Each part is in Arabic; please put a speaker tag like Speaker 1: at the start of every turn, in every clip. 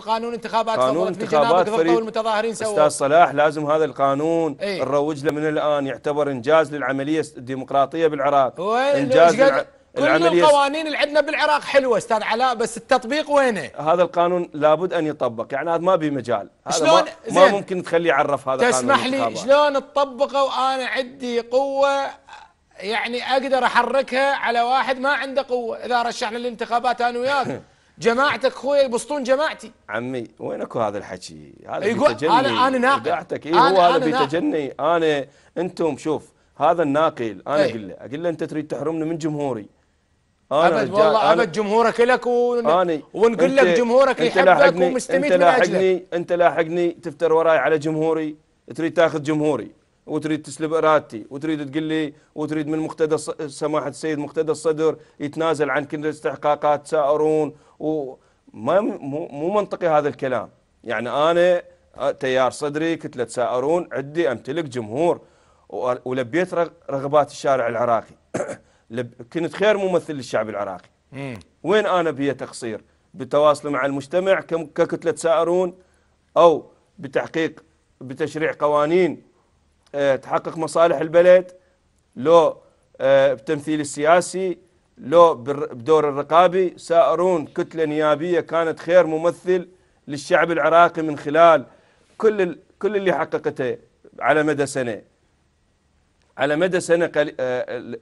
Speaker 1: قانون انتخابات قانون انتخابات فريد المتظاهرين سووا استاذ
Speaker 2: صلاح لازم هذا القانون ايه؟ نروج له من الان يعتبر انجاز للعمليه الديمقراطيه بالعراق إيه، انجاز للع... كل القوانين
Speaker 1: اللي عندنا بالعراق حلوه استاذ علاء بس التطبيق وينه؟
Speaker 2: هذا القانون لابد ان يطبق يعني هذا ما به مجال هذا شلون ما, ما ممكن تخليه يعرف هذا القانون تسمح لي
Speaker 1: شلون تطبقه وانا عندي قوه يعني اقدر احركها على واحد ما عنده قوه اذا رشحنا للانتخابات انا وياك جماعتك خويا يبسطون جماعتي
Speaker 2: عمي وين اكو هذا الحكي هذا يقول أيوة، انا انا ناقل إيه هو هذا بيتجني انا انتم شوف هذا الناقل انا إيه. اقول له اقول له انت تريد تحرمني من جمهوري انا ابد والله ابد جمهورك لك ونقول لك جمهورك يحبك ومستميت من اجلك انت لاحقني انت لاحقني تفتر وراي على جمهوري تريد تاخذ جمهوري وتريد تسلب ارادتي وتريد تقول لي وتريد من مقتدى سماحه السيد مقتدى الصدر يتنازل عن كل الاستحقاقات سائرون وما مو منطقي هذا الكلام يعني انا تيار صدري كتله سائرون عندي امتلك جمهور ولبيت رغبات الشارع العراقي كنت خير ممثل للشعب العراقي وين انا بيا تقصير بتواصلي مع المجتمع ككتله سائرون او بتحقيق بتشريع قوانين آه، تحقق مصالح البلد لو آه، بتمثيل السياسي لو بدور الرقابي سائرون كتلة نيابية كانت خير ممثل للشعب العراقي من خلال كل كل اللي حققته على مدى سنة على مدى سنة آه،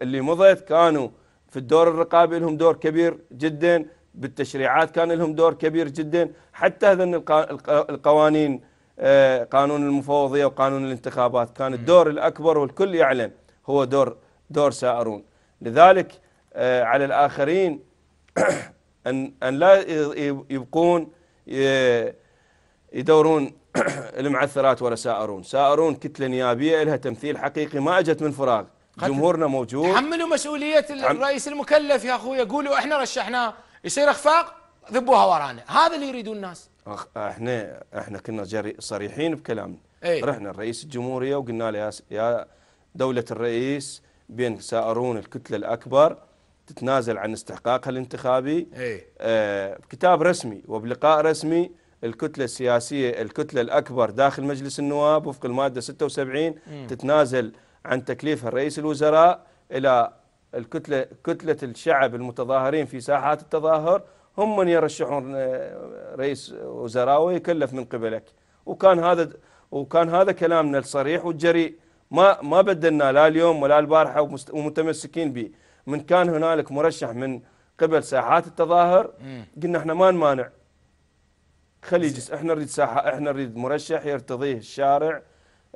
Speaker 2: اللي مضت كانوا في الدور الرقابي لهم دور كبير جدا بالتشريعات كان لهم دور كبير جدا حتى هذن القوانين آه، قانون المفوضية وقانون الانتخابات كان الدور الأكبر والكل يعلم هو دور دور سائرون لذلك آه، على الآخرين أن أن لا يبقون يدورون المعثرات ولا سائرون سائرون كتلة نيابية لها تمثيل حقيقي ما أجت من فراغ جمهورنا موجود
Speaker 1: تحملوا مسؤولية الرئيس المكلف يا أخوي يقولوا إحنا رشحناه يصير إخفاق ذبوها ورانا هذا اللي يريدون الناس
Speaker 2: احنا احنا كنا جري صريحين بكلامنا أي. رحنا الرئيس الجمهوريه وقلنا له يا دوله الرئيس بين سائرون الكتله الاكبر تتنازل عن استحقاقها الانتخابي أي. آه بكتاب رسمي وبلقاء رسمي الكتلة السياسية الكتلة الأكبر داخل مجلس النواب وفق المادة 76 م. تتنازل عن تكليف رئيس الوزراء إلى الكتلة كتلة الشعب المتظاهرين في ساحات التظاهر هم من يرشحون آه، رئيس وزراء ويكلف من قبلك وكان هذا وكان هذا كلامنا الصريح والجريء ما ما بدلنا لا اليوم ولا البارحه ومتمسكين به من كان هنالك مرشح من قبل ساحات التظاهر قلنا احنا ما نمانع خلي يجلس احنا نريد ساحه احنا نريد مرشح يرتضيه الشارع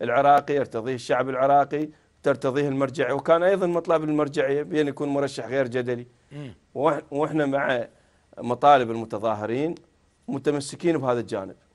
Speaker 2: العراقي يرتضيه الشعب العراقي ترتضيه المرجعيه وكان ايضا مطلب المرجعيه بان يكون مرشح غير جدلي واحنا مع مطالب المتظاهرين متمسكين بهذا الجانب